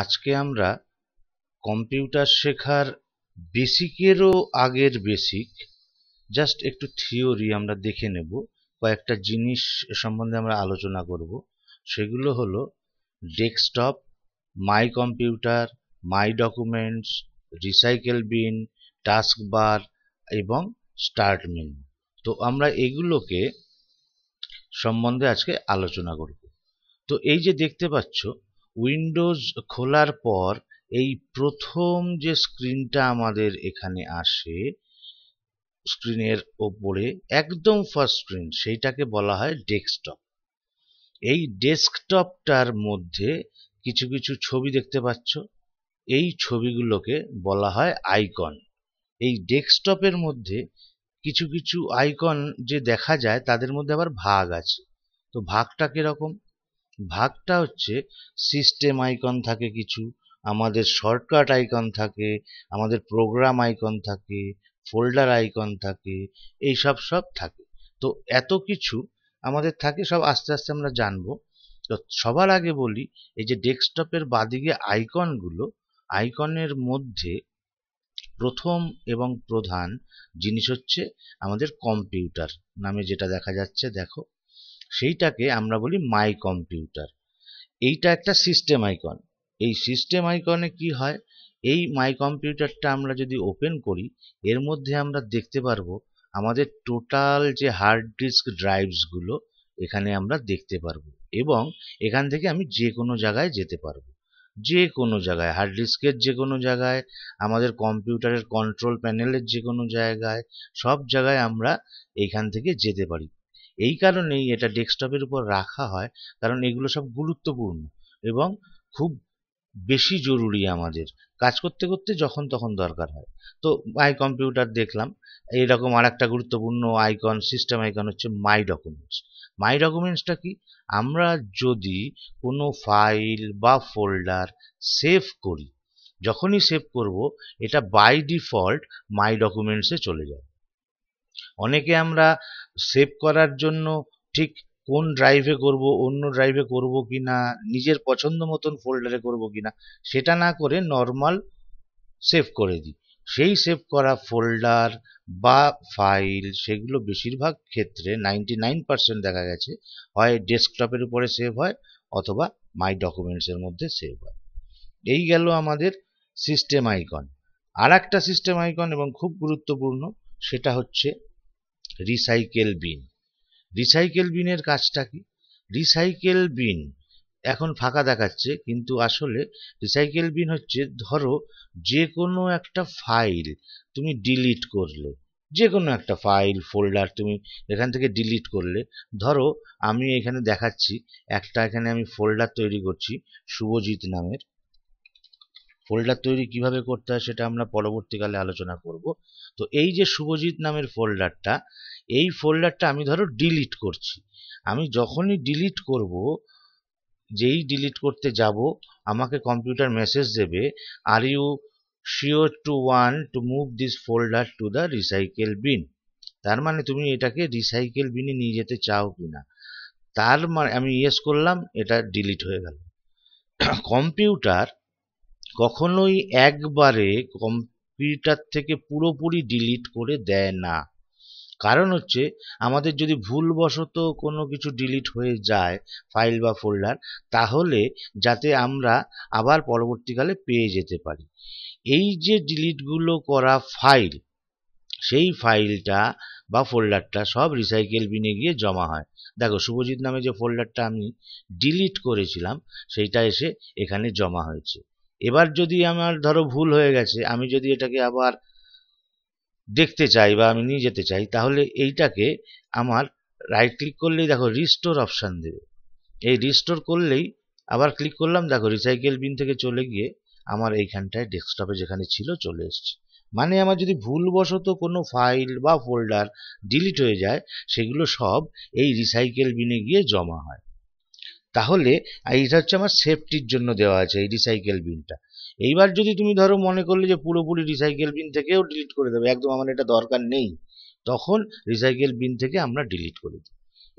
আজকে আমরা কম্পিউটার শেখার বেসিকেরও আগের বেসিক জাস্ট একটু থিওরি আমরা দেখে নেব কয়েকটা জিনিস সম্বন্ধে আমরা আলোচনা করব সেগুলো হলো desktop my computer my documents recycle bin task bar এবং স্টার্ট মিন তো আমরা এগুলোকে সম্বন্ধে আজকে আলোচনা করব তো এই যে দেখতে পাচ্ছ উইন্ডোজ খোলার পর এই প্রথম যে স্ক্রিনটা আমাদের এখানে আসে স্ক্রিনের ওপরে একদম ফার্স্ট স্ক্রিন সেইটাকে বলা হয় ডেস্কটপ এই ডেস্কটপটার মধ্যে কিছু কিছু ছবি দেখতে পাচ্ছ এই ছবিগুলোকে বলা হয় আইকন এই ডেস্কটপের মধ্যে কিছু কিছু আইকন যে দেখা যায় তাদের মধ্যে আবার ভাগ আছে তো ভাগটা কীরকম ভাগটা হচ্ছে সিস্টেম আইকন থাকে কিছু আমাদের শর্টকাট আইকন থাকে আমাদের প্রোগ্রাম আইকন থাকে ফোল্ডার আইকন থাকে এই সব সব থাকে তো এত কিছু আমাদের থাকে সব আস্তে আস্তে আমরা জানবো তো সবার আগে বলি এই যে ডেস্কটপের বাদিকে আইকনগুলো আইকনের মধ্যে প্রথম এবং প্রধান জিনিস হচ্ছে আমাদের কম্পিউটার নামে যেটা দেখা যাচ্ছে দেখো সেইটাকে আমরা বলি মাই কম্পিউটার এইটা একটা সিস্টেম আইকন এই সিস্টেম আইকনে কি হয় এই মাই কম্পিউটারটা আমরা যদি ওপেন করি এর মধ্যে আমরা দেখতে পারবো আমাদের টোটাল যে হার্ড ডিস্ক ড্রাইভসগুলো এখানে আমরা দেখতে পারবো এবং এখান থেকে আমি যে কোনো জায়গায় যেতে পারবো যে কোনো জায়গায় হার্ড ডিস্কের যে কোনো জায়গায় আমাদের কম্পিউটারের কন্ট্রোল প্যানেলের যে কোনো জায়গায় সব জায়গায় আমরা এখান থেকে যেতে পারি এই কারণেই এটা ডেস্কটপের উপর রাখা হয় কারণ এগুলো সব গুরুত্বপূর্ণ এবং খুব বেশি জরুরি আমাদের কাজ করতে করতে যখন তখন দরকার হয় তো মাই কম্পিউটার দেখলাম এইরকম আর একটা গুরুত্বপূর্ণ আইকন সিস্টেম আইকন হচ্ছে মাই ডকুমেন্টস মাই ডকুমেন্টসটা কি আমরা যদি কোনো ফাইল বা ফোল্ডার সেভ করি যখনই সেভ করব এটা বাই ডিফল্ট মাই ডকুমেন্টসে চলে যায় অনেকে আমরা সেভ করার জন্য ঠিক কোন ড্রাইভে করব অন্য ড্রাইভে করব কি না নিজের পছন্দ মতন ফোল্ডারে করব কি না সেটা না করে নর্মাল সেভ করে দিই সেই সেভ করা ফোল্ডার বা ফাইল সেগুলো বেশিরভাগ ক্ষেত্রে নাইনটি নাইন পার্সেন্ট দেখা গেছে হয় ডেস্কটপের উপরে সেভ হয় অথবা মাই ডকুমেন্টসের মধ্যে সেভ হয় এই গেল আমাদের সিস্টেম আইকন আর একটা সিস্টেম আইকন এবং খুব গুরুত্বপূর্ণ সেটা হচ্ছে রিসাইকেল বিন রিসাইকেল বিনের কাজটা কি রিসাইকেল বিন এখন ফাঁকা দেখাচ্ছে কিন্তু আসলে রিসাইকেল বিন হচ্ছে ধরো যে কোনো একটা ফাইল তুমি ডিলিট করলে যে কোনো একটা ফাইল ফোল্ডার তুমি এখান থেকে ডিলিট করলে ধরো আমি এখানে দেখাচ্ছি একটা এখানে আমি ফোল্ডার তৈরি করছি শুভজিৎ নামের ফোল্ডার তৈরি কিভাবে করতে হয় সেটা আমরা পরবর্তীকালে আলোচনা করব তো এই যে শুভজিৎ নামের ফোল্ডারটা এই ফোল্ডারটা আমি ধরো ডিলিট করছি আমি যখনই ডিলিট করব যেই ডিলিট করতে যাব আমাকে কম্পিউটার মেসেজ দেবে are you sure to one to move this folder to the recycle বিন তার মানে তুমি এটাকে রিসাইকেল বিনে নিয়ে যেতে চাও কিনা তার মানে আমি ইয়েস করলাম এটা ডিলিট হয়ে গেল কম্পিউটার কখনোই একবারে কম্পিউটার থেকে পুরোপুরি ডিলিট করে দেয় না কারণ হচ্ছে আমাদের যদি ভুলবশত কোনো কিছু ডিলিট হয়ে যায় ফাইল বা ফোল্ডার তাহলে যাতে আমরা আবার পরবর্তীকালে পেয়ে যেতে পারি এই যে ডিলিটগুলো করা ফাইল সেই ফাইলটা বা ফোল্ডারটা সব রিসাইকেল বিনে গিয়ে জমা হয় দেখো শুভজিৎ নামে যে ফোল্ডারটা আমি ডিলিট করেছিলাম সেইটা এসে এখানে জমা হয়েছে এবার যদি আমার ধরো ভুল হয়ে গেছে আমি যদি এটাকে আবার দেখতে চাই বা আমি নিয়ে যেতে চাই তাহলে এইটাকে আমার রাইট ক্লিক করলেই দেখো রিস্টোর অপশান দেবে এই রিস্টোর করলেই আবার ক্লিক করলাম দেখো রিসাইকেল বিন থেকে চলে গিয়ে আমার এইখানটায় ডেস্কটপে যেখানে ছিল চলে এসছে মানে আমার যদি ভুলবশত কোনো ফাইল বা ফোল্ডার ডিলিট হয়ে যায় সেগুলো সব এই রিসাইকেল বিনে গিয়ে জমা হয় তাহলে এইটা হচ্ছে আমার সেফটির জন্য দেওয়া আছে এই রিসাইকেল বিনটা এইবার যদি তুমি ধরো মনে করলে যে পুরোপুরি রিসাইকেল বিন থেকেও ডিলিট করে দেবে একদম আমার এটা দরকার নেই তখন রিসাইকেল বিন থেকে আমরা ডিলিট করে দিই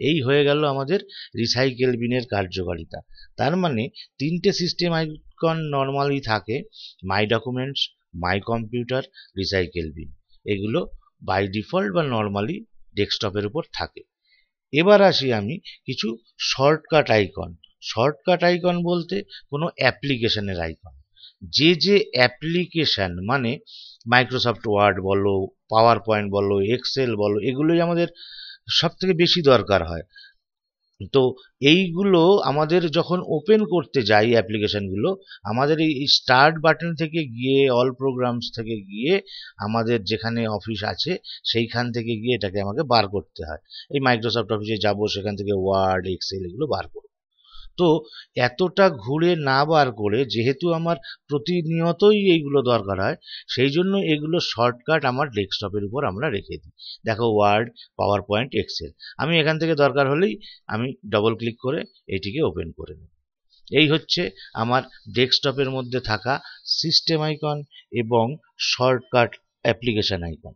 এই হয়ে গেল আমাদের রিসাইকেল বিনের কার্যকারিতা তার মানে তিনটে সিস্টেম আইকন নর্মালি থাকে my documents my computer recycle bin এগুলো বাই ডিফল্ট বা নর্মালি ডেস্কটপের উপর থাকে এবার আসি আমি কিছু শর্টকাট আইকন শর্টকাট আইকন বলতে কোনো অ্যাপ্লিকেশানের আইকন যে যে অ্যাপ্লিকেশান মানে মাইক্রোসফট ওয়ার্ড বলো পাওয়ার পয়েন্ট বলো এক্সেল বলো এগুলোই আমাদের সবথেকে বেশি দরকার হয় তো এইগুলো আমাদের যখন ওপেন করতে যাই অ্যাপ্লিকেশানগুলো আমাদের এই স্টার্ট বাটন থেকে গিয়ে অল প্রোগ্রামস থেকে গিয়ে আমাদের যেখানে অফিস আছে সেইখান থেকে গিয়ে এটাকে আমাকে বার করতে হয় এই মাইক্রোসফট অফিসে যাব সেখান থেকে ওয়ার্ড এক্সেল এগুলো বার করব তো এতটা ঘুরে না বার করে যেহেতু আমার প্রতিনিয়তই এইগুলো দরকার হয় সেই জন্য এগুলো শর্টকাট আমার ডেস্কটপের উপর আমরা রেখে দিই দেখো ওয়ার্ড পাওয়ার পয়েন্ট এক্সেল আমি এখান থেকে দরকার হলেই আমি ডবল ক্লিক করে এটিকে ওপেন করে নেব এই হচ্ছে আমার ডেস্কটপের মধ্যে থাকা সিস্টেম আইকন এবং শর্টকাট অ্যাপ্লিকেশন আইকন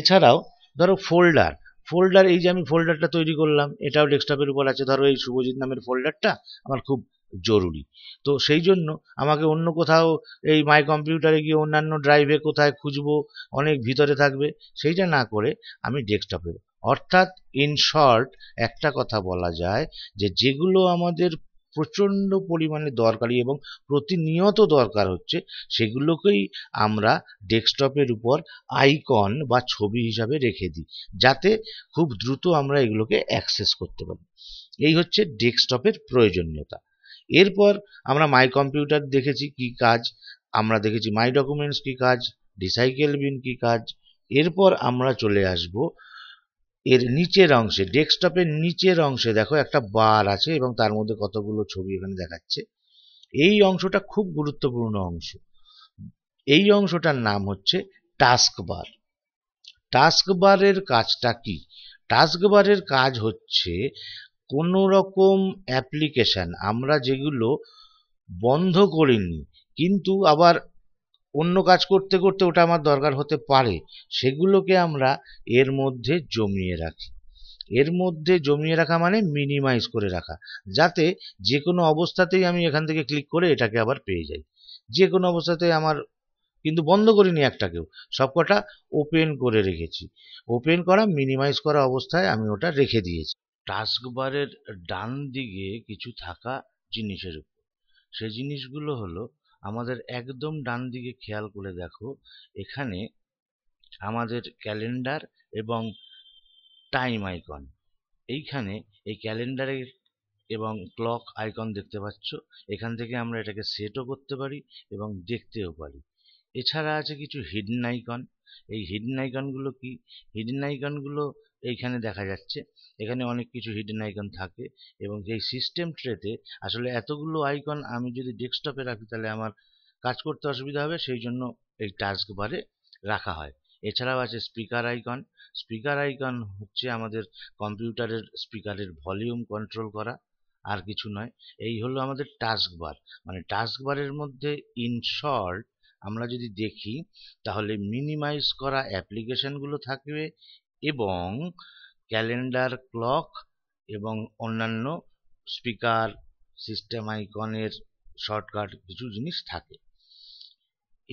এছাড়াও ধরো ফোল্ডার ফোল্ডার এই যে আমি ফোল্ডারটা তৈরি করলাম এটাও ডেস্কটপের উপর আছে ধরো এই শুভজিৎ নামের ফোল্ডারটা আমার খুব জরুরি তো সেই জন্য আমাকে অন্য কোথাও এই মাই কম্পিউটারে গিয়ে অন্যান্য ড্রাইভে কোথায় খুঁজবো অনেক ভিতরে থাকবে সেইটা না করে আমি ডেস্কটপের অর্থাৎ ইন শর্ট একটা কথা বলা যায় যে যেগুলো আমাদের প্রচণ্ড পরিমাণে দরকারি এবং প্রতিনিয়ত দরকার হচ্ছে সেগুলোকেই আমরা ডেস্কটপের উপর আইকন বা ছবি হিসাবে রেখে দিই যাতে খুব দ্রুত আমরা এগুলোকে অ্যাক্সেস করতে পারি এই হচ্ছে ডেস্কটপের প্রয়োজনীয়তা এরপর আমরা মাই কম্পিউটার দেখেছি কি কাজ আমরা দেখেছি মাই ডকুমেন্টস কি কাজ রিসাইকেল বিন কি কাজ এরপর আমরা চলে আসব এর নিচের অংশে ডেস্কটপের নিচের অংশে দেখো একটা বার আছে এবং তার মধ্যে কতগুলো ছবি এখানে দেখাচ্ছে এই অংশটা খুব গুরুত্বপূর্ণ অংশ এই অংশটার নাম হচ্ছে টাস্ক বার টাস্ক বারের কাজটা কি টাস্ক বারের কাজ হচ্ছে কোনো রকম অ্যাপ্লিকেশান আমরা যেগুলো বন্ধ করিনি কিন্তু আবার অন্য কাজ করতে করতে ওটা আমার দরকার হতে পারে সেগুলোকে আমরা এর মধ্যে জমিয়ে রাখি এর মধ্যে জমিয়ে রাখা মানে মিনিমাইজ করে রাখা যাতে যে কোনো অবস্থাতেই আমি এখান থেকে ক্লিক করে এটাকে আবার পেয়ে যাই যে কোনো অবস্থাতে আমার কিন্তু বন্ধ করিনি একটাকেও সবকটা ওপেন করে রেখেছি ওপেন করা মিনিমাইজ করা অবস্থায় আমি ওটা রেখে দিয়েছি টাস্কবারের ডান দিকে কিছু থাকা জিনিসের উপর সেই জিনিসগুলো হলো আমাদের একদম ডান দিকে খেয়াল করে দেখো এখানে আমাদের ক্যালেন্ডার এবং টাইম আইকন এইখানে এই ক্যালেন্ডারের এবং ক্লক আইকন দেখতে পাচ্ছ এখান থেকে আমরা এটাকে সেটও করতে পারি এবং দেখতেও পারি এছাড়া আছে কিছু হিডেন আইকন এই হিডেন আইকনগুলো কি হিডেন আইকনগুলো এইখানে দেখা যাচ্ছে এখানে অনেক কিছু হিডেন আইকন থাকে এবং এই সিস্টেম ট্রেতে আসলে এতগুলো আইকন আমি যদি ডেস্কটপে রাখি তাহলে আমার কাজ করতে অসুবিধা হবে সেই জন্য এই টাস্ক বারে রাখা হয় এছাড়াও আছে স্পিকার আইকন স্পিকার আইকন হচ্ছে আমাদের কম্পিউটারের স্পিকারের ভলিউম কন্ট্রোল করা আর কিছু নয় এই হলো আমাদের টাস্ক বার মানে টাস্ক বারের মধ্যে ইন শর্ট আমরা যদি দেখি তাহলে মিনিমাইজ করা অ্যাপ্লিকেশনগুলো থাকবে এবং ক্যালেন্ডার ক্লক এবং অন্যান্য স্পিকার সিস্টেম আইকনের শর্টকাট কিছু জিনিস থাকে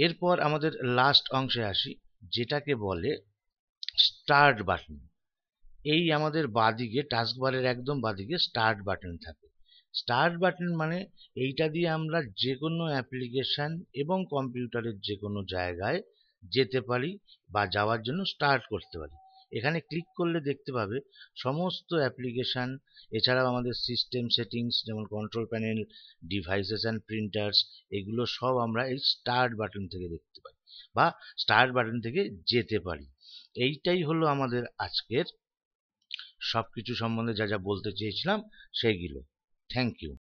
এরপর আমাদের লাস্ট অংশে আসি যেটাকে বলে স্টার্ট বাটন এই আমাদের বাদিকে টাস্কবারের একদম বাদিকে স্টার্ট বাটন থাকে স্টার্ট বাটন মানে এইটা দিয়ে আমরা যে কোনো অ্যাপ্লিকেশান এবং কম্পিউটারের যে কোনো জায়গায় যেতে পারি বা যাওয়ার জন্য স্টার্ট করতে পারি এখানে ক্লিক করলে দেখতে পাবে সমস্ত অ্যাপ্লিকেশান এছাড়াও আমাদের সিস্টেম সেটিংস যেমন control panel devices and printers এগুলো সব আমরা এই স্টার্ট বাটন থেকে দেখতে পাই বা স্টার্ট বাটন থেকে যেতে পারি এইটাই হলো আমাদের আজকের সব কিছু সম্বন্ধে যা যা বলতে চেয়েছিলাম সেইগুলো থ্যাংক ইউ